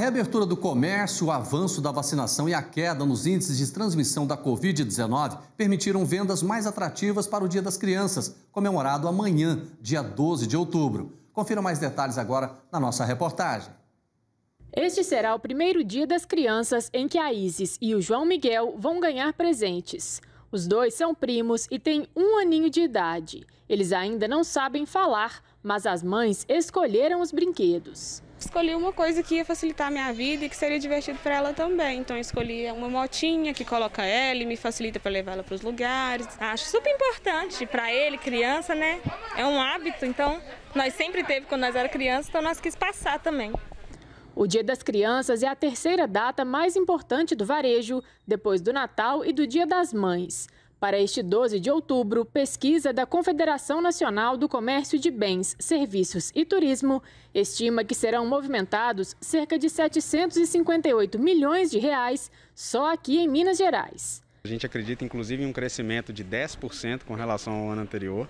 É a reabertura do comércio, o avanço da vacinação e a queda nos índices de transmissão da Covid-19 permitiram vendas mais atrativas para o Dia das Crianças, comemorado amanhã, dia 12 de outubro. Confira mais detalhes agora na nossa reportagem. Este será o primeiro dia das crianças em que a Isis e o João Miguel vão ganhar presentes. Os dois são primos e têm um aninho de idade. Eles ainda não sabem falar, mas as mães escolheram os brinquedos. Escolhi uma coisa que ia facilitar a minha vida e que seria divertido para ela também. Então escolhi uma motinha que coloca ela e me facilita para levar ela para os lugares. Acho super importante para ele, criança, né? É um hábito, então nós sempre teve quando nós era criança, então nós quis passar também. O Dia das Crianças é a terceira data mais importante do varejo, depois do Natal e do Dia das Mães. Para este 12 de outubro, pesquisa da Confederação Nacional do Comércio de Bens, Serviços e Turismo estima que serão movimentados cerca de 758 milhões de reais só aqui em Minas Gerais. A gente acredita inclusive em um crescimento de 10% com relação ao ano anterior.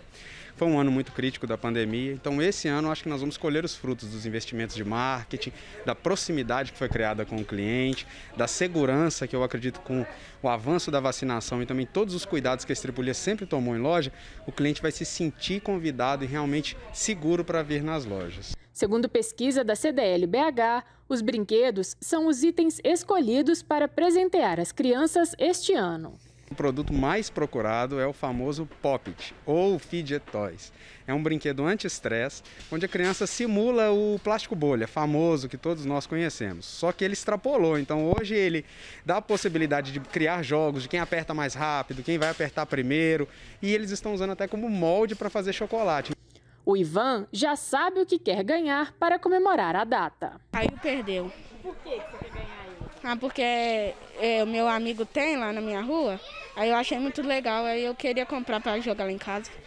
Foi um ano muito crítico da pandemia, então esse ano acho que nós vamos colher os frutos dos investimentos de marketing, da proximidade que foi criada com o cliente, da segurança que eu acredito com o avanço da vacinação e também todos os cuidados que a Estripulia sempre tomou em loja, o cliente vai se sentir convidado e realmente seguro para vir nas lojas. Segundo pesquisa da CDL BH, os brinquedos são os itens escolhidos para presentear as crianças este ano. O produto mais procurado é o famoso Poppet ou Fidget Toys. É um brinquedo anti-estresse onde a criança simula o plástico bolha, famoso que todos nós conhecemos. Só que ele extrapolou, então hoje ele dá a possibilidade de criar jogos de quem aperta mais rápido, quem vai apertar primeiro, e eles estão usando até como molde para fazer chocolate. O Ivan já sabe o que quer ganhar para comemorar a data. Caiu, perdeu. Por que você quer ganhar Ah, porque é, o meu amigo tem lá na minha rua, aí eu achei muito legal, aí eu queria comprar para jogar lá em casa.